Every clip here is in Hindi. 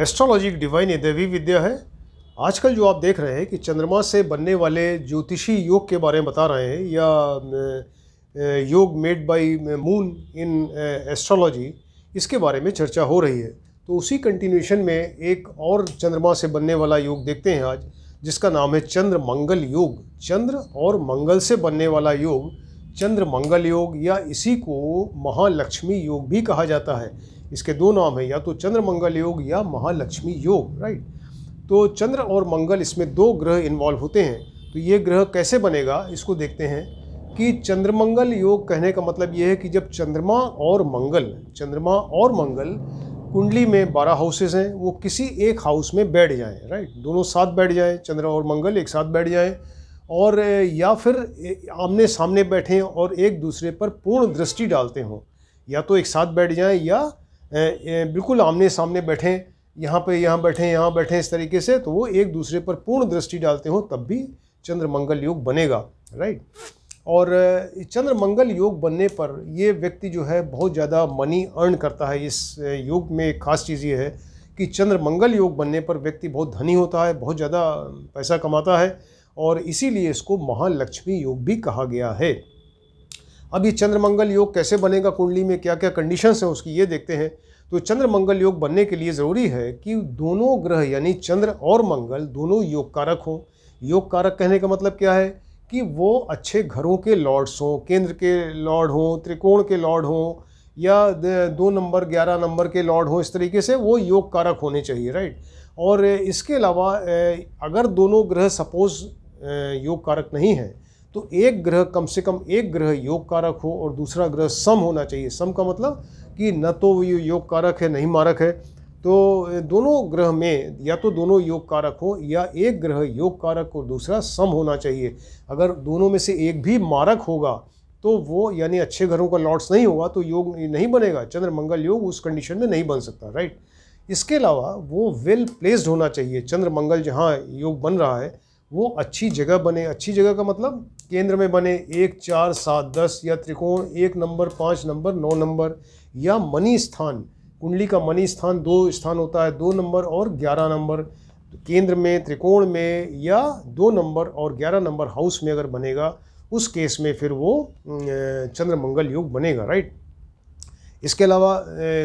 एस्ट्रोलॉजी एक डिवाइन देवी विद्या है आजकल जो आप देख रहे हैं कि चंद्रमा से बनने वाले ज्योतिषी योग के बारे में बता रहे हैं या योग made by moon in astrology इसके बारे में चर्चा हो रही है तो उसी कंटिन्यूशन में एक और चंद्रमा से बनने वाला योग देखते हैं आज जिसका नाम है चंद्र मंगल योग चंद्र और मंगल से बनने वाला योग चंद्र मंगल योग या इसी को महालक्ष्मी योग भी कहा जाता है इसके दो नाम हैं या तो चंद्र मंगल योग या महालक्ष्मी योग राइट तो चंद्र और मंगल इसमें दो ग्रह इन्वॉल्व होते हैं तो ये ग्रह कैसे बनेगा इसको देखते हैं कि चंद्रमंगल योग कहने का मतलब ये है कि जब चंद्रमा और मंगल चंद्रमा और मंगल कुंडली में बारह हाउसेज हैं वो किसी एक हाउस में बैठ जाएं राइट दोनों साथ बैठ जाएं चंद्र और मंगल एक साथ बैठ जाएं और या फिर आमने सामने बैठें और एक दूसरे पर पूर्ण दृष्टि डालते हों या तो एक साथ बैठ जाएं या बिल्कुल आमने सामने बैठें यहाँ पे यहाँ बैठें यहाँ बैठें इस तरीके से तो वो एक दूसरे पर पूर्ण दृष्टि डालते हो तब भी चंद्रमंगल योग बनेगा राइट और चंद्र मंगल योग बनने पर ये व्यक्ति जो है बहुत ज़्यादा मनी अर्न करता है इस योग में एक खास चीज़ ये है कि चंद्र मंगल योग बनने पर व्यक्ति बहुत धनी होता है बहुत ज़्यादा पैसा कमाता है और इसीलिए इसको महालक्ष्मी योग भी कहा गया है अब ये चंद्रमंगल योग कैसे बनेगा कुंडली में क्या क्या कंडीशंस हैं उसकी ये देखते हैं तो चंद्रमंगल योग बनने के लिए ज़रूरी है कि दोनों ग्रह यानी चंद्र और मंगल दोनों योग कारक हों योग कारक कहने का मतलब क्या है कि वो अच्छे घरों के लॉर्ड्स हों केंद्र के लॉर्ड हों त्रिकोण के लॉर्ड हों या दो नंबर ग्यारह नंबर के लॉर्ड हों इस तरीके से वो योग कारक होने चाहिए राइट और इसके अलावा अगर दोनों ग्रह सपोज योग कारक नहीं हैं तो एक ग्रह कम से कम एक ग्रह योग कारक हो और दूसरा ग्रह सम होना चाहिए सम का मतलब कि न तो ये योग कारक है नहीं मारक है तो दोनों ग्रह में या तो दोनों योग कारक हो या एक ग्रह योग कारक और दूसरा सम होना चाहिए अगर दोनों में से एक भी मारक होगा तो वो यानी अच्छे घरों का लॉट्स नहीं होगा तो योग नहीं बनेगा चंद्र मंगल योग उस कंडीशन में नहीं बन सकता राइट इसके अलावा वो वेल प्लेस्ड होना चाहिए चंद्र मंगल जहाँ योग बन रहा है वो अच्छी जगह बने अच्छी जगह का मतलब केंद्र में बने एक चार सात दस या त्रिकोण एक नंबर पाँच नंबर नौ नंबर या मनी स्थान कुंडली का मनी स्थान दो स्थान होता है दो नंबर और ग्यारह नंबर तो केंद्र में त्रिकोण में या दो नंबर और ग्यारह नंबर हाउस में अगर बनेगा उस केस में फिर वो चंद्रमंगल योग बनेगा राइट इसके अलावा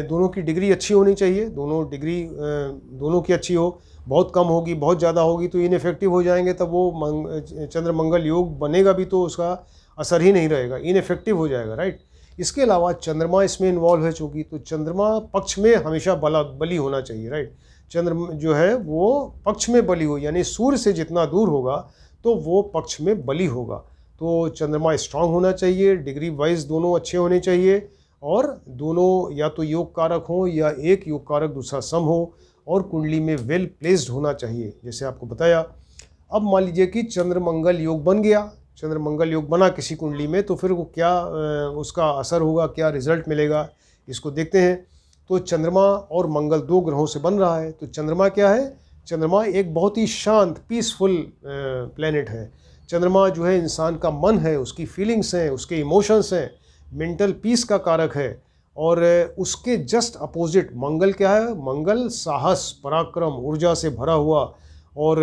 दोनों की डिग्री अच्छी होनी चाहिए दोनों डिग्री दोनों की अच्छी हो बहुत कम होगी बहुत ज़्यादा होगी तो इनफेक्टिव हो जाएंगे तब वो मंग, चंद्र मंगल योग बनेगा भी तो उसका असर ही नहीं रहेगा इनफेक्टिव हो जाएगा राइट इसके अलावा चंद्रमा इसमें इन्वॉल्व है चूँकि तो चंद्रमा पक्ष में हमेशा बला बली होना चाहिए राइट चंद्र जो है वो पक्ष में बलि हो यानी सूर्य से जितना दूर होगा तो वो पक्ष में बलि होगा तो चंद्रमा स्ट्रांग होना चाहिए डिग्री वाइज दोनों अच्छे होने चाहिए और दोनों या तो योग कारक हो या एक योग कारक दूसरा सम हो और कुंडली में वेल प्लेस्ड होना चाहिए जैसे आपको बताया अब मान लीजिए कि चंद्रमंगल योग बन गया चंद्रमंगल योग बना किसी कुंडली में तो फिर वो क्या उसका असर होगा क्या रिजल्ट मिलेगा इसको देखते हैं तो चंद्रमा और मंगल दो ग्रहों से बन रहा है तो चंद्रमा क्या है चंद्रमा एक बहुत ही शांत पीसफुल प्लानट है चंद्रमा जो है इंसान का मन है उसकी फीलिंग्स हैं उसके इमोशंस हैं मेंटल पीस का कारक है और उसके जस्ट अपोजिट मंगल क्या है मंगल साहस पराक्रम ऊर्जा से भरा हुआ और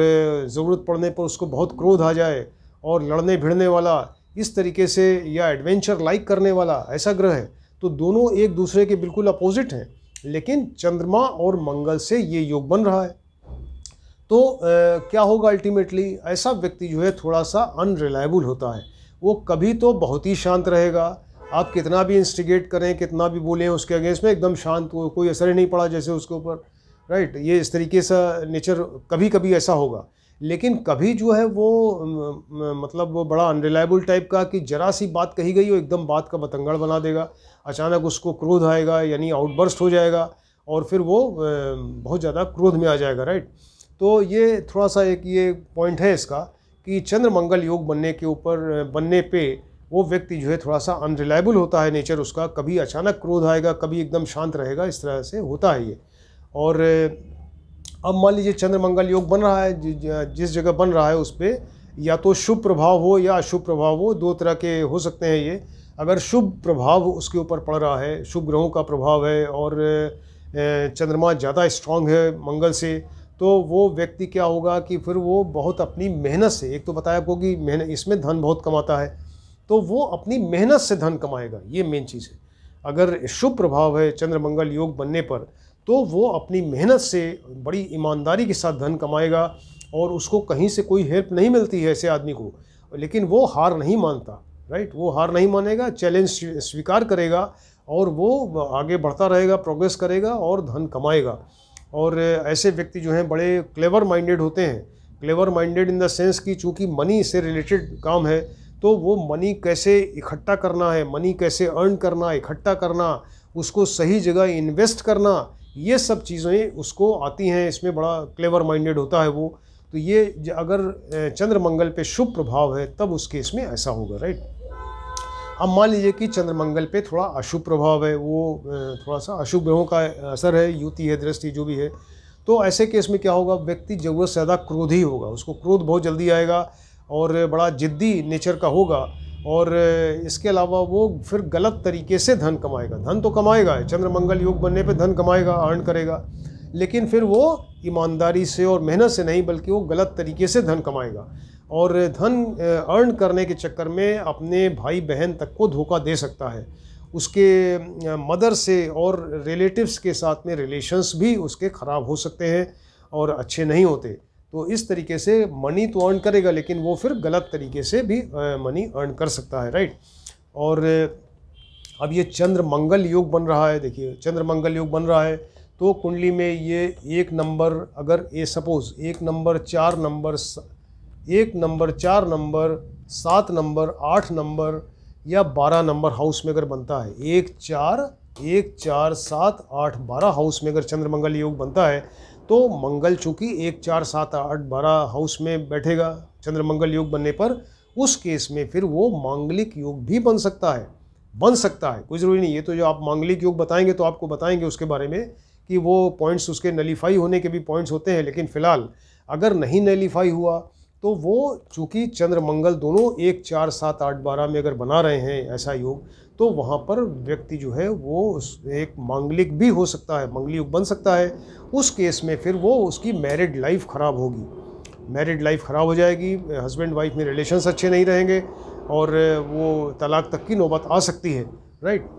ज़रूरत पड़ने पर उसको बहुत क्रोध आ जाए और लड़ने भिड़ने वाला इस तरीके से या एडवेंचर लाइक करने वाला ऐसा ग्रह है तो दोनों एक दूसरे के बिल्कुल अपोजिट हैं लेकिन चंद्रमा और मंगल से ये योग बन रहा है तो आ, क्या होगा अल्टीमेटली ऐसा व्यक्ति जो है थोड़ा सा अनरिलायबल होता है वो कभी तो बहुत ही शांत रहेगा आप कितना भी इंस्टिगेट करें कितना भी बोलें उसके अगेंस्ट में एकदम शांत हो कोई असर ही नहीं पड़ा जैसे उसके ऊपर राइट ये इस तरीके से नेचर कभी कभी ऐसा होगा लेकिन कभी जो है वो मतलब वो बड़ा अनरिलायबल टाइप का कि जरा सी बात कही गई वो एकदम बात का बतंगड़ बना देगा अचानक उसको क्रोध आएगा यानी आउटबर्स्ट हो जाएगा और फिर वो बहुत ज़्यादा क्रोध में आ जाएगा राइट तो ये थोड़ा सा एक ये पॉइंट है इसका कि चंद्र मंगल योग बनने के ऊपर बनने पे वो व्यक्ति जो है थोड़ा सा अनरिलायबल होता है नेचर उसका कभी अचानक क्रोध आएगा कभी एकदम शांत रहेगा इस तरह से होता है ये और अब मान लीजिए चंद्र मंगल योग बन रहा है जिस जगह बन रहा है उस पर या तो शुभ प्रभाव हो या अशुभ प्रभाव हो दो तरह के हो सकते हैं ये अगर शुभ प्रभाव उसके ऊपर पड़ रहा है शुभ ग्रहों का प्रभाव है और चंद्रमा ज़्यादा स्ट्रांग है मंगल से तो वो व्यक्ति क्या होगा कि फिर वो बहुत अपनी मेहनत से एक तो बताया आपको कि मेहनत इसमें धन बहुत कमाता है तो वो अपनी मेहनत से धन कमाएगा ये मेन चीज़ है अगर शुभ प्रभाव है चंद्रमंगल योग बनने पर तो वो अपनी मेहनत से बड़ी ईमानदारी के साथ धन कमाएगा और उसको कहीं से कोई हेल्प नहीं मिलती है ऐसे आदमी को लेकिन वो हार नहीं मानता राइट वो हार नहीं मानेगा चैलेंज स्वीकार करेगा और वो आगे बढ़ता रहेगा प्रोग्रेस करेगा और धन कमाएगा और ऐसे व्यक्ति जो हैं बड़े क्लेवर माइंडेड होते हैं clever minded in the sense कि चूँकि मनी से रिलेटेड काम है तो वो मनी कैसे इकट्ठा करना है मनी कैसे अर्न करना इकट्ठा करना उसको सही जगह इन्वेस्ट करना ये सब चीज़ें उसको आती हैं इसमें बड़ा क्लेवर माइंडेड होता है वो तो ये अगर चंद्रमंगल पे शुभ प्रभाव है तब उस केस में ऐसा होगा राइट अब मान लीजिए कि चंद्रमंगल पे थोड़ा अशुभ प्रभाव है वो थोड़ा सा अशुभ ग्रहों का असर है युति है दृष्टि जो भी है तो ऐसे केस में क्या होगा व्यक्ति ज़रूरत से ज़्यादा क्रोधी होगा उसको क्रोध बहुत जल्दी आएगा और बड़ा ज़िद्दी नेचर का होगा और इसके अलावा वो फिर गलत तरीके से धन कमाएगा धन तो कमाएगा चंद्रमंगल योग बनने पे धन कमाएगा अर्न करेगा लेकिन फिर वो ईमानदारी से और मेहनत से नहीं बल्कि वो गलत तरीके से धन कमाएगा और धन अर्न करने के चक्कर में अपने भाई बहन तक को धोखा दे सकता है उसके मदर से और रिलेटिव्स के साथ में रिलेशंस भी उसके ख़राब हो सकते हैं और अच्छे नहीं होते तो इस तरीके से मनी तो अर्न करेगा लेकिन वो फिर गलत तरीके से भी मनी अर्न कर सकता है राइट और अब ये चंद्र मंगल योग बन रहा है देखिए चंद्र मंगल योग बन रहा है तो कुंडली में ये एक नंबर अगर ए सपोज़ एक नंबर चार नंबर एक नंबर चार नंबर सात नंबर आठ नंबर या बारह नंबर हाउस में अगर बनता है एक चार एक चार सात आठ बारह हाउस में अगर चंद्रमंगल योग बनता है तो मंगल चूंकि एक चार सात आठ बारह हाउस में बैठेगा चंद्र मंगल योग बनने पर उस केस में फिर वो मांगलिक योग भी बन सकता है बन सकता है कोई ज़रूरी नहीं है तो जो आप मांगलिक योग बताएंगे तो आपको बताएंगे उसके बारे में कि वो पॉइंट्स उसके नलीफाई होने के भी पॉइंट्स होते हैं लेकिन फ़िलहाल अगर नहीं नलीफाई हुआ तो वो चूँकि चंद्र मंगल दोनों एक चार सात आठ बारह में अगर बना रहे हैं ऐसा योग तो वहाँ पर व्यक्ति जो है वो एक मांगलिक भी हो सकता है मंगल युग बन सकता है उस केस में फिर वो उसकी मैरिड लाइफ ख़राब होगी मैरिड लाइफ ख़राब हो जाएगी हस्बैंड वाइफ में रिलेशन्स अच्छे नहीं रहेंगे और वो तलाक तक की नौबत आ सकती है राइट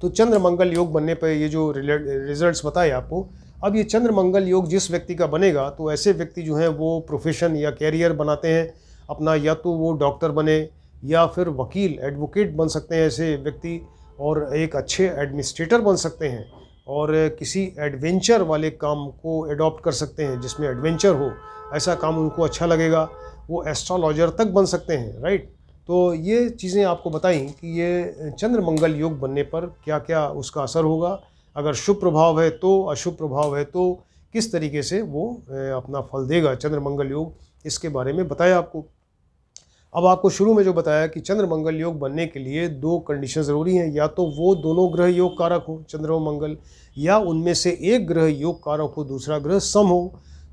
तो चंद्र मंगल योग बनने पर ये जो रिजल्ट्स बताए आपको अब ये चंद्र मंगल योग जिस व्यक्ति का बनेगा तो ऐसे व्यक्ति जो हैं वो प्रोफेशन या कैरियर बनाते हैं अपना या तो वो डॉक्टर बने या फिर वकील एडवोकेट बन सकते हैं ऐसे व्यक्ति और एक अच्छे एडमिनिस्ट्रेटर बन सकते हैं और किसी एडवेंचर वाले काम को एडॉप्ट कर सकते हैं जिसमें एडवेंचर हो ऐसा काम उनको अच्छा लगेगा वो एस्ट्रोलॉजर तक बन सकते हैं राइट तो ये चीज़ें आपको बताई कि ये चंद्र मंगल योग बनने पर क्या क्या उसका असर होगा अगर शुभ प्रभाव है तो अशुभ प्रभाव है तो किस तरीके से वो अपना फल देगा चंद्रमंगल योग इसके बारे में बताया आपको अब आपको शुरू में जो बताया कि चंद्र मंगल योग बनने के लिए दो कंडीशन ज़रूरी हैं या तो वो दोनों ग्रह योग कारक हो और मंगल या उनमें से एक ग्रह योग कारक हो दूसरा ग्रह सम हो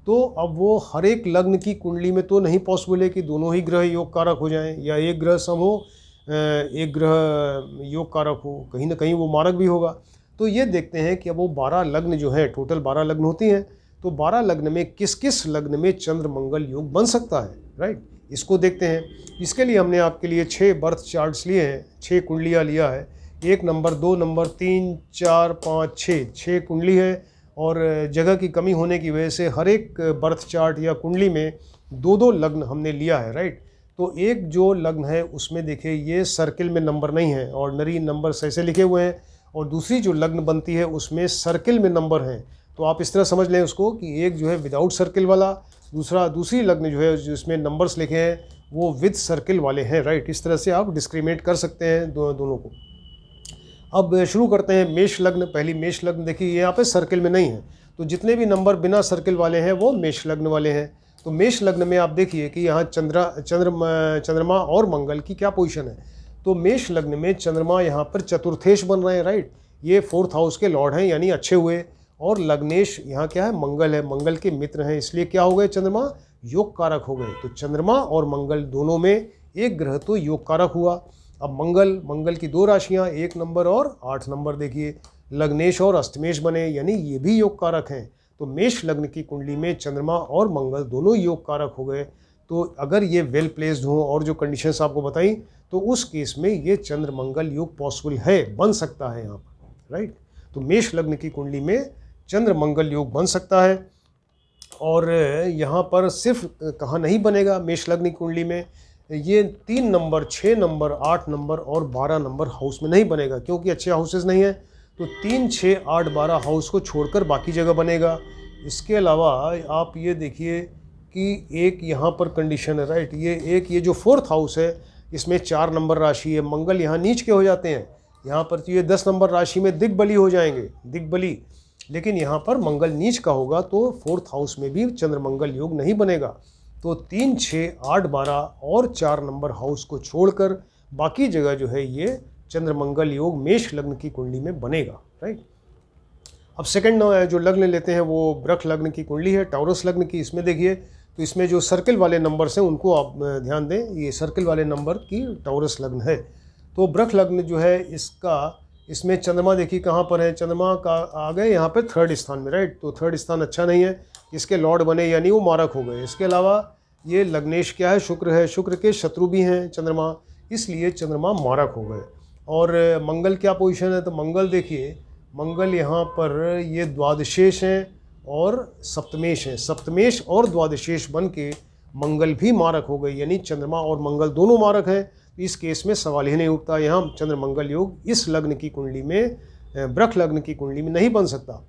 तो अब वो हर एक लग्न की कुंडली में तो नहीं पॉसिबल है कि दोनों ही ग्रह योग कारक हो जाएं या एक ग्रह सम हो एक ग्रह योग कारक हो कहीं ना कहीं वो मारक भी होगा तो ये देखते हैं कि अब वो बारह लग्न जो है टोटल बारह लग्न होती हैं तो बारह लग्न में किस किस लग्न में चंद्र मंगल योग बन सकता है राइट इसको देखते हैं इसके लिए हमने आपके लिए छः बर्थ चार्ट्स लिए हैं छः कुंडलियाँ लिया है एक नंबर दो नंबर तीन चार पाँच छः छः कुंडली है और जगह की कमी होने की वजह से हर एक बर्थ चार्ट या कुंडली में दो दो लग्न हमने लिया है राइट तो एक जो लग्न है उसमें देखिए ये सर्किल में नंबर नहीं है और नरी नंबर ऐसे लिखे हुए हैं और दूसरी जो लग्न बनती है उसमें सर्किल में नंबर हैं तो आप इस तरह समझ लें उसको कि एक जो है विदाउट सर्किल वाला दूसरा दूसरी लग्न जो है जिसमें नंबर्स लिखे हैं वो विद सर्किल वाले हैं राइट इस तरह से आप डिस्क्रिमिनेट कर सकते हैं दो, दोनों को अब शुरू करते हैं मेष लग्न पहली मेष लग्न देखिए यहाँ पे सर्किल में नहीं है तो जितने भी नंबर बिना सर्किल वाले हैं वो मेष लग्न वाले हैं तो मेष लग्न में आप देखिए कि यहाँ चंद्रा चंद्र चंद्रमा और मंगल की क्या पोजिशन है तो मेष लग्न में चंद्रमा यहाँ पर चतुर्थेश बन रहे हैं राइट ये फोर्थ हाउस के लॉर्ड हैं यानी अच्छे हुए और लग्नेश यहाँ क्या है मंगल है मंगल के मित्र हैं इसलिए क्या हो गए चंद्रमा योग कारक हो गए तो चंद्रमा और मंगल दोनों में एक ग्रह तो योग कारक हुआ अब मंगल मंगल की दो राशियाँ एक नंबर और आठ नंबर देखिए लग्नेश और अष्टमेश बने यानी ये भी योग कारक हैं तो मेष लग्न की कुंडली में चंद्रमा और मंगल दोनों योग कारक हो गए तो अगर ये वेल प्लेस्ड हों और जो कंडीशंस आपको बताई तो उस केस में ये चंद्र मंगल योग पॉसिबल है बन सकता है यहाँ पर राइट तो मेष लग्न की कुंडली में चंद्र मंगल योग बन सकता है और यहाँ पर सिर्फ कहाँ नहीं बनेगा मेष लग्न की कुंडली में ये तीन नंबर छः नंबर आठ नंबर और बारह नंबर हाउस में नहीं बनेगा क्योंकि अच्छे हाउसेज नहीं हैं तो तीन छः आठ बारह हाउस को छोड़कर बाकी जगह बनेगा इसके अलावा आप ये देखिए कि एक यहाँ पर कंडीशन है राइट ये एक ये जो फोर्थ हाउस है इसमें चार नंबर राशि है मंगल यहाँ नीच के हो जाते हैं यहाँ पर तो ये दस नंबर राशि में दिग्बली हो जाएंगे दिग्बली लेकिन यहाँ पर मंगल नीच का होगा तो फोर्थ हाउस में भी चंद्रमंगल योग नहीं बनेगा तो तीन छः आठ बारह और चार नंबर हाउस को छोड़कर बाकी जगह जो है ये चंद्रमंगल योग मेष लग्न की कुंडली में बनेगा राइट अब सेकंड जो लग्न लेते हैं वो ब्रख लग्न की कुंडली है टॉरस लग्न की इसमें देखिए तो इसमें जो सर्किल वाले नंबर्स हैं उनको आप ध्यान दें ये सर्किल वाले नंबर की टॉरस लग्न है तो ब्रख लग्न जो है इसका इसमें चंद्रमा देखिए कहाँ पर है चंद्रमा का आ गए यहाँ पर थर्ड स्थान में राइट तो थर्ड स्थान अच्छा नहीं है इसके लॉर्ड बने यानी वो मारक हो गए इसके अलावा ये लग्नेश क्या है शुक्र है शुक्र के शत्रु भी हैं चंद्रमा इसलिए चंद्रमा मारक हो गए और मंगल क्या पोजीशन है तो मंगल देखिए मंगल यहाँ पर ये द्वादशेष हैं और सप्तमेश है सप्तमेश और द्वादशेश बन के मंगल भी मारक हो गई यानी चंद्रमा और मंगल दोनों मारक हैं तो इस केस में सवाल ही नहीं उठता यहाँ चंद्र मंगल योग इस लग्न की कुंडली में ब्रख लग्न की कुंडली में नहीं बन सकता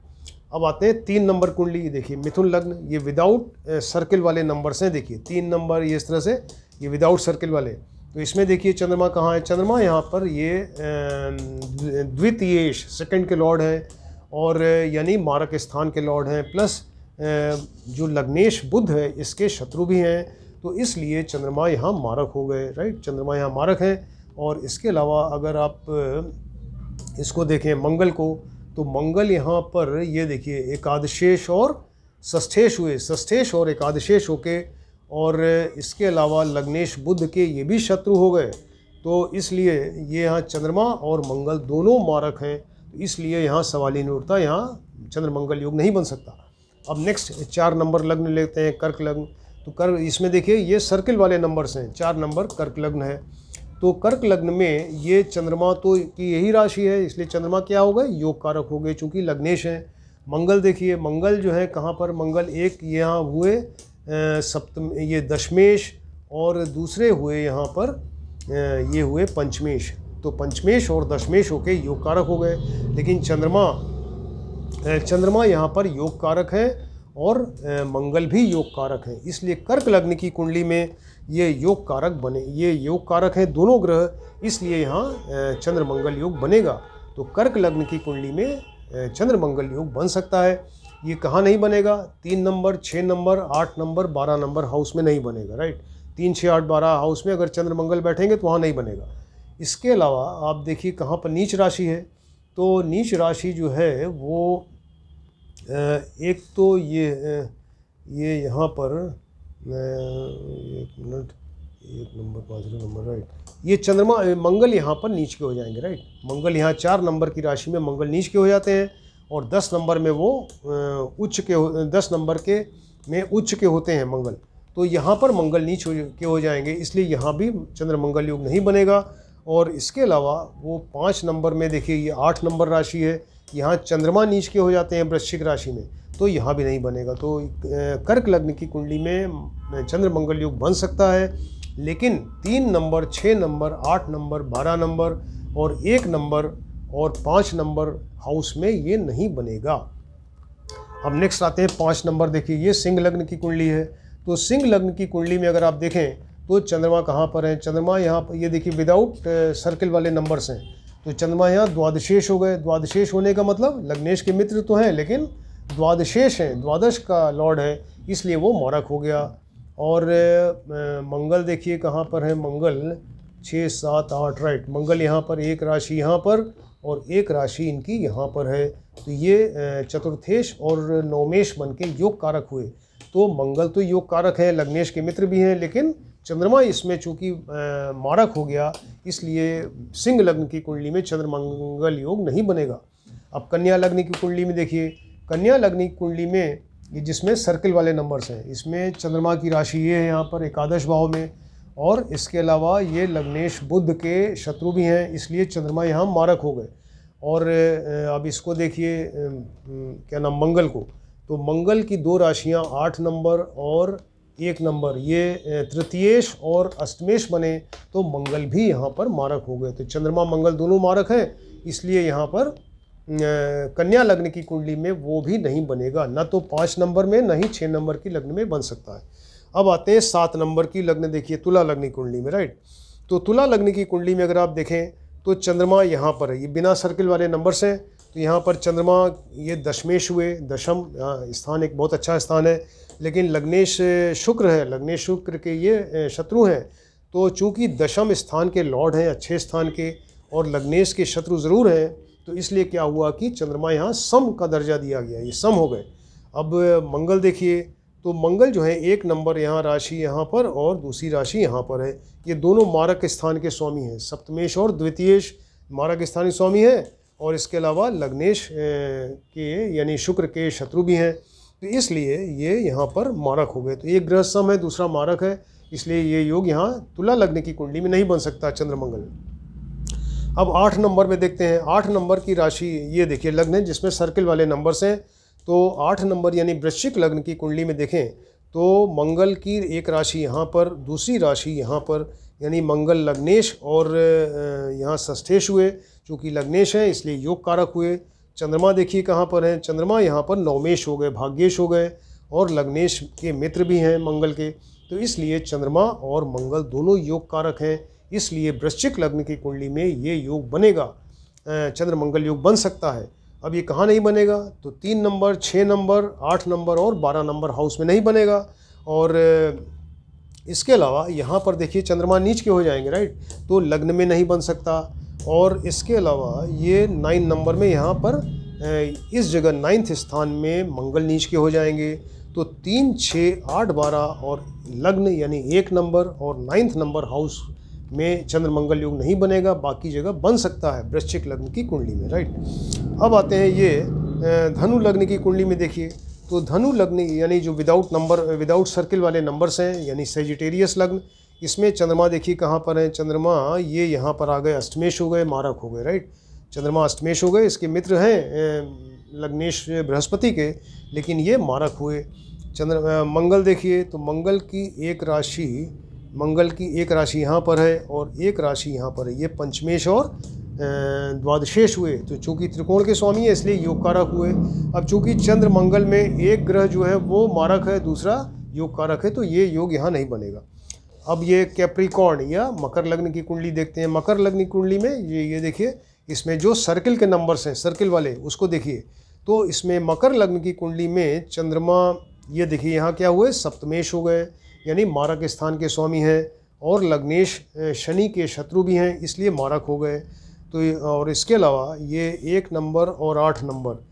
अब आते हैं तीन नंबर कुंडली देखिए मिथुन लग्न ये विदाउट सर्किल वाले नंबर से देखिए तीन नंबर ये इस तरह से ये विदाउट सर्किल वाले तो इसमें देखिए चंद्रमा कहाँ है चंद्रमा यहाँ पर ये द्वितीयेश सेकंड के लॉर्ड है और यानी मारक स्थान के लॉर्ड हैं प्लस जो लग्नेश बुद्ध है इसके शत्रु भी हैं तो इसलिए चंद्रमा यहाँ मारक हो गए राइट चंद्रमा यहाँ मारक हैं और इसके अलावा अगर आप इसको देखें मंगल को तो मंगल यहाँ पर ये देखिए एकादशेष और षष्ठेश हुए षष्ठेश और एकादशेश होके और इसके अलावा लग्नेश बुद्ध के ये भी शत्रु हो गए तो इसलिए ये यहाँ चंद्रमा और मंगल दोनों मारक हैं इसलिए यहाँ सवाल ही नहीं उठता यहाँ चंद्रमंगल योग नहीं बन सकता अब नेक्स्ट चार नंबर लग्न लेते हैं कर्क लग्न तो कर्क इसमें देखिए ये सर्किल वाले नंबर से हैं चार नंबर कर्क लग्न है तो कर्क लग्न में ये चंद्रमा तो की यही राशि है इसलिए चंद्रमा क्या होगा योग कारक हो गए चूँकि लग्नेश हैं मंगल देखिए मंगल जो है कहाँ पर मंगल एक यहाँ हुए सप्तम ये दशमेश और दूसरे हुए यहाँ पर ये हुए पंचमेश तो पंचमेश और दशमेश होके योग कारक हो गए लेकिन चंद्रमा चंद्रमा यहाँ पर योग कारक है और मंगल भी योग कारक है इसलिए कर्क लग्न की कुंडली में ये योग कारक बने ये योग कारक हैं दोनों ग्रह इसलिए यहाँ चंद्र मंगल योग बनेगा तो कर्क लग्न की कुंडली में चंद्र मंगल योग बन सकता है ये कहाँ नहीं बनेगा तीन नंबर छः नंबर आठ नंबर बारह नंबर हाउस में नहीं बनेगा राइट तीन छः आठ बारह हाउस में अगर चंद्र मंगल बैठेंगे तो वहाँ नहीं बनेगा इसके अलावा आप देखिए कहाँ पर नीच राशि है तो नीच राशि जो है वो एक तो ये ये यहाँ पर एक मिनट एक नंबर पाँच नंबर राइट ये चंद्रमा मंगल यहाँ पर नीच के हो जाएंगे राइट मंगल यहाँ चार नंबर की राशि में मंगल नीच के हो जाते हैं और दस नंबर में वो उच्च के दस नंबर के में उच्च के होते हैं मंगल तो यहाँ पर मंगल नीच के हो जाएंगे इसलिए यहाँ भी चंद्र मंगल योग नहीं बनेगा और इसके अलावा वो पाँच नंबर में देखिए ये आठ नंबर राशि है यहाँ चंद्रमा नीच के हो जाते हैं वृश्चिक राशि में तो यहाँ भी नहीं बनेगा तो कर्क लग्न की कुंडली में चंद्र मंगल योग बन सकता है लेकिन तीन नंबर छः नंबर आठ नंबर बारह नंबर और एक नंबर और पाँच नंबर हाउस में ये नहीं बनेगा अब नेक्स्ट आते हैं पाँच नंबर देखिए ये सिंह लग्न की कुंडली है तो सिंह लग्न की कुंडली में अगर आप देखें तो चंद्रमा कहाँ पर है चंद्रमा यहाँ पर ये देखिए विदाउट सर्कल uh, वाले नंबर्स हैं तो चंद्रमा यहाँ द्वादशेष हो गए द्वादशेष होने का मतलब लग्नेश के मित्र तो हैं लेकिन द्वादशेष हैं द्वादश का लॉर्ड है इसलिए वो मौरक हो गया और uh, मंगल देखिए कहाँ पर है मंगल छः सात आठ राइट मंगल यहाँ पर एक राशि यहाँ पर और एक राशि इनकी यहाँ पर है तो ये uh, चतुर्थेश और नवमेश बन के योग कारक हुए तो मंगल तो योग कारक है लग्नेश के मित्र भी हैं लेकिन चंद्रमा इसमें चूंकि मारक हो गया इसलिए सिंह लग्न की कुंडली में चंद्रमंगल योग नहीं बनेगा अब कन्या लग्न की कुंडली में देखिए कन्या लग्न की कुंडली में ये जिसमें सर्किल वाले नंबर्स हैं इसमें चंद्रमा की राशि ये है यहाँ पर एकादश भाव में और इसके अलावा ये लग्नेश बुद्ध के शत्रु भी हैं इसलिए चंद्रमा यहाँ मारक हो गए और अब इसको देखिए क्या नाम मंगल को तो मंगल की दो राशियाँ आठ नंबर और एक नंबर ये तृतीयेश और अष्टमेश बने तो मंगल भी यहाँ पर मारक हो गए तो चंद्रमा मंगल दोनों मारक हैं इसलिए यहाँ पर कन्या लग्न की कुंडली में वो भी नहीं बनेगा न तो पाँच नंबर में न ही छः नंबर की लग्न में बन सकता है अब आते हैं सात नंबर की लग्न देखिए तुला लग्न की कुंडली में राइट तो तुला लग्न की कुंडली में अगर आप देखें तो चंद्रमा यहाँ पर है ये बिना सर्किल वाले नंबर से तो यहाँ पर चंद्रमा ये दशमेश हुए दशम स्थान एक बहुत अच्छा स्थान है लेकिन लग्नेश शुक्र है लग्नेश शुक्र के ये शत्रु हैं तो चूंकि दशम स्थान के लॉर्ड हैं अच्छे स्थान के और लग्नेश के शत्रु ज़रूर हैं तो इसलिए क्या हुआ कि चंद्रमा यहाँ सम का दर्जा दिया गया ये सम हो गए अब मंगल देखिए तो मंगल जो है एक नंबर यहाँ राशि यहाँ पर और दूसरी राशि यहाँ पर है ये दोनों मारक स्थान के स्वामी हैं सप्तमेश और द्वितीयेश मारक स्थानीय स्वामी हैं और इसके अलावा लग्नेश के यानी शुक्र के शत्रु भी हैं तो इसलिए ये यहाँ पर मारक हो गए तो एक ग्रह सम है दूसरा मारक है इसलिए ये योग यहाँ तुला लगने की कुंडली में नहीं बन सकता चंद्रमंगल अब आठ नंबर में देखते हैं आठ नंबर की राशि ये देखिए लग्न है जिसमें सर्किल वाले नंबर्स हैं तो आठ नंबर यानी वृश्चिक लग्न की कुंडली में देखें तो मंगल की एक राशि यहाँ पर दूसरी राशि यहाँ पर यानी मंगल लग्नेश और यहाँ सष्ठेश हुए चूँकि लग्नेश हैं इसलिए योग कारक हुए चंद्रमा देखिए कहाँ पर है चंद्रमा यहाँ पर नवमेश हो गए भाग्येश हो गए और लग्नेश के मित्र भी हैं मंगल के तो इसलिए चंद्रमा और मंगल दोनों योग कारक हैं इसलिए वृश्चिक लग्न की कुंडली में ये योग बनेगा चंद्र मंगल योग बन सकता है अब ये कहाँ नहीं बनेगा तो तीन नंबर छः नंबर आठ नंबर और बारह नंबर हाउस में नहीं बनेगा और इसके अलावा यहाँ पर देखिए चंद्रमा नीच के हो जाएंगे राइट तो लग्न में नहीं बन सकता और इसके अलावा ये नाइन नंबर में यहाँ पर इस जगह नाइन्थ स्थान में मंगल नीच के हो जाएंगे तो तीन छः आठ बारह और लग्न यानी एक नंबर और नाइन्थ नंबर हाउस में चंद्र मंगल योग नहीं बनेगा बाकी जगह बन सकता है वृश्चिक लग्न की कुंडली में राइट अब आते हैं ये धनु लग्न की कुंडली में देखिए तो धनु लग्न यानी जो विदाउट नंबर विदाउट सर्किल वाले नंबर्स हैं यानी सेजिटेरियस लग्न इसमें चंद्रमा देखिए कहाँ पर है चंद्रमा ये यहाँ पर आ गए अष्टमेश हो गए मारक हो गए राइट चंद्रमा अष्टमेश हो गए इसके मित्र हैं लग्नेश बृहस्पति के लेकिन ये मारक हुए चंद्र मंगल देखिए तो मंगल की एक राशि मंगल की एक राशि यहाँ पर है और एक राशि यहाँ पर है ये पंचमेश और द्वादशेश हुए तो चूंकि त्रिकोण के स्वामी है इसलिए योग कारक हुए अब चूंकि चंद्र मंगल में एक ग्रह जो है वो मारक है दूसरा योग कारक है तो ये योग यहाँ नहीं बनेगा अब ये कैप्रिकॉर्न या मकर लग्न की कुंडली देखते हैं मकर लग्न की कुंडली में ये ये देखिए इसमें जो सर्किल के नंबर्स हैं सर्किल वाले उसको देखिए तो इसमें मकर लग्न की कुंडली में चंद्रमा ये देखिए यहाँ क्या हुए सप्तमेश हो गए यानी मारक स्थान के स्वामी हैं और लग्नेश शनि के शत्रु भी हैं इसलिए मारक हो गए तो और इसके अलावा ये एक नंबर और आठ नंबर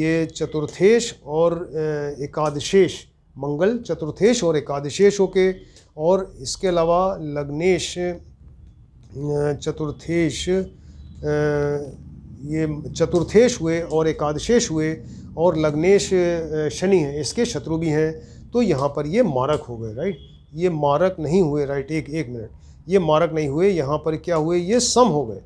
ये चतुर्थेश और एकादशेश मंगल चतुर्थेश और एकादशेश होके और इसके अलावा लग्नेश चतुर्थेश ये चतुर्थेश हुए और एकादशेश हुए और लग्नेश शनि है इसके शत्रु भी हैं तो यहाँ पर ये मारक हो गए राइट ये मारक नहीं हुए राइट एक एक मिनट ये मारक नहीं हुए यहाँ पर क्या हुए ये सम हो गए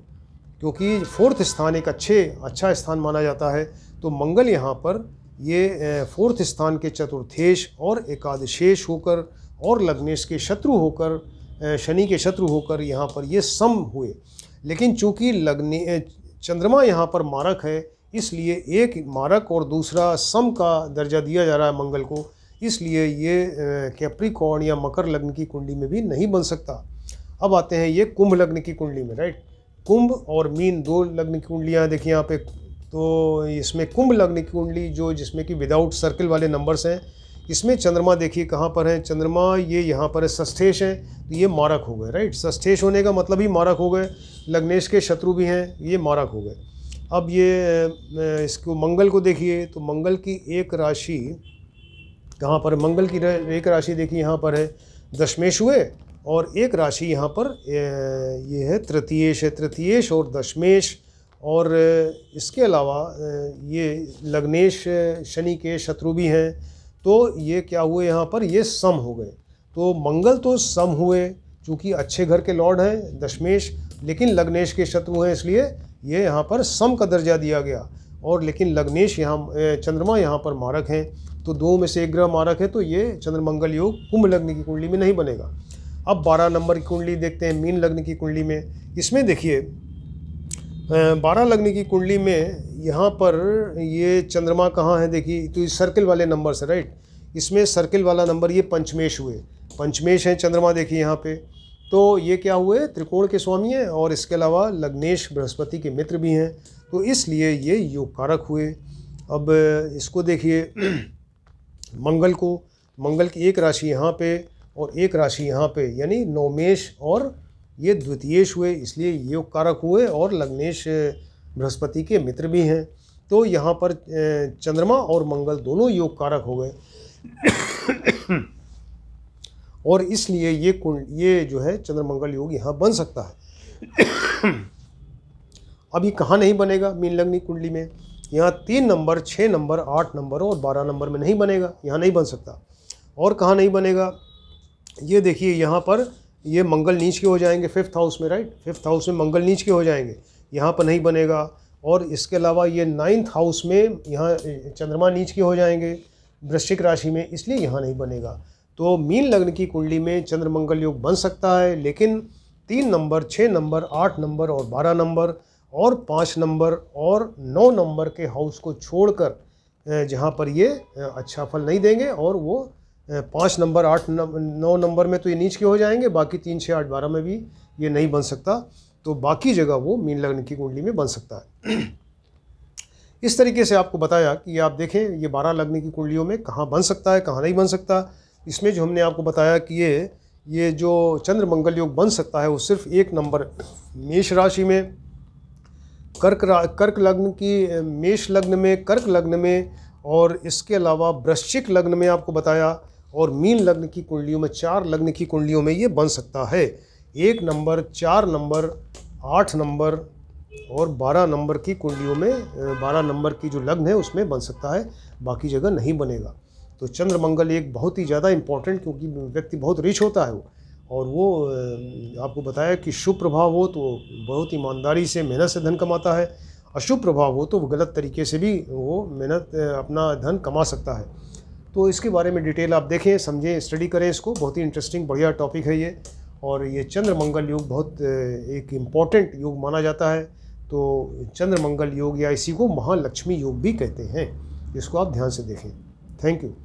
क्योंकि फोर्थ स्थान एक अच्छे अच्छा स्थान माना जाता है तो मंगल यहाँ पर ये फोर्थ स्थान के चतुर्थेश और एकादशेश होकर और लग्नेश के शत्रु होकर शनि के शत्रु होकर यहाँ पर ये सम हुए लेकिन चूंकि लग्ने चंद्रमा यहाँ पर मारक है इसलिए एक मारक और दूसरा सम का दर्जा दिया जा रहा है मंगल को इसलिए ये कैप्रिकॉर्न या मकर लग्न की कुंडली में भी नहीं बन सकता अब आते हैं ये कुंभ लग्न की कुंडली में राइट कुंभ और मीन दो लग्न की कुंडलियाँ देखिए यहाँ पे तो इसमें कुंभ लग्न की कुंडली जो जिसमें कि विदाउट सर्कल वाले नंबर्स हैं इसमें चंद्रमा देखिए कहाँ पर है चंद्रमा ये यहाँ पर है सस्थेश है तो ये मारक हो गए राइट सस्थेश होने का मतलब ही मारक हो गए लग्नेश के शत्रु भी हैं ये मारक हो गए अब ये इसको मंगल को देखिए तो मंगल की एक राशि कहाँ पर मंगल की एक राशि देखिए यहाँ पर है दशमेश हुए और एक राशि यहाँ पर ये है तृतीयेश है तृतीयेश और दशमेश और इसके अलावा ये लग्नेश शनि के शत्रु भी हैं तो ये क्या हुए यहाँ पर ये सम हो गए तो मंगल तो सम हुए चूँकि अच्छे घर के लॉर्ड हैं दशमेश लेकिन लग्नेश के शत्रु हैं इसलिए ये यहाँ पर सम का दर्जा दिया गया और लेकिन लग्नेश यहाँ चंद्रमा यहाँ पर मारक हैं तो दो में से एक ग्रह मारक है तो ये चंद्रमंगल योग कुंभ लग्न की कुंडली में नहीं बनेगा अब बारह नंबर की कुंडली देखते हैं मीन लग्न की कुंडली में इसमें देखिए बारह लगने की कुंडली में यहाँ पर ये चंद्रमा कहाँ है देखिए तो इस सर्किल वाले नंबर से राइट इसमें सर्किल वाला नंबर ये पंचमेश हुए पंचमेश हैं चंद्रमा देखिए यहाँ पे तो ये क्या हुए त्रिकोण के स्वामी हैं और इसके अलावा लग्नेश बृहस्पति के मित्र भी हैं तो इसलिए ये योग कारक हुए अब इसको देखिए मंगल को मंगल की एक राशि यहाँ पे और एक राशि यहाँ पे यानी नवमेश और ये द्वितीयेश हुए इसलिए योग कारक हुए और लग्नेश बृहस्पति के मित्र भी हैं तो यहाँ पर चंद्रमा और मंगल दोनों योग कारक हो गए और इसलिए ये कुंड ये जो है चंद्रमंगल योग यहाँ बन सकता है अभी कहाँ नहीं बनेगा मीन लग्नि कुंडली में यहाँ तीन नंबर छः नंबर आठ नंबर और बारह नंबर में नहीं बनेगा यहाँ नहीं बन सकता और कहाँ नहीं बनेगा ये देखिए यहाँ पर ये मंगल नीच के हो जाएंगे फिफ्थ हाउस में राइट फिफ्थ हाउस में मंगल नीच के हो जाएंगे यहाँ पर नहीं बनेगा और इसके अलावा ये नाइन्थ हाउस में यहाँ चंद्रमा नीच के हो जाएंगे वृश्चिक राशि में इसलिए यहाँ नहीं बनेगा तो मीन लग्न की कुंडली में चंद्रमंगल योग बन सकता है लेकिन तीन नंबर छः नंबर आठ नंबर और बारह नंबर और पाँच नंबर और नौ नंबर के हाउस को छोड़कर जहाँ पर ये अच्छा फल नहीं देंगे और वो पाँच नंबर आठ नौ नंबर में तो ये नीच के हो जाएंगे बाकी तीन छः आठ बारह में भी ये नहीं बन सकता तो बाकी जगह वो मीन लग्न की कुंडली में बन सकता है इस तरीके से आपको बताया कि आप देखें ये बारह लग्न की कुंडलियों में कहाँ बन सकता है कहाँ नहीं बन सकता इसमें जो हमने आपको बताया कि ये ये जो चंद्र मंगल योग बन सकता है वो सिर्फ एक नंबर मेष राशि में कर्क रा कर्क लग्न की मेष लग्न में कर्क लग्न में और इसके अलावा वृश्चिक लग्न में आपको बताया और मीन लग्न की कुंडलियों में चार लग्न की कुंडलियों में ये बन सकता है एक नंबर चार नंबर आठ नंबर और बारह नंबर की कुंडलियों में बारह नंबर की जो लग्न है उसमें बन सकता है बाकी जगह नहीं बनेगा तो चंद्र मंगल एक बहुत ही ज़्यादा इम्पॉर्टेंट क्योंकि व्यक्ति बहुत रिच होता है वो और वो आपको बताया कि शुभ प्रभाव हो तो बहुत ईमानदारी से मेहनत से धन कमाता है अशुभ प्रभाव हो तो वो गलत तरीके से भी वो मेहनत अपना धन कमा सकता है तो इसके बारे में डिटेल आप देखें समझें स्टडी करें इसको बहुत ही इंटरेस्टिंग बढ़िया टॉपिक है ये और ये चंद्रमंगल योग बहुत एक इम्पॉर्टेंट योग माना जाता है तो चंद्रमंगल योग या इसी को महालक्ष्मी योग भी कहते हैं इसको आप ध्यान से देखें थैंक यू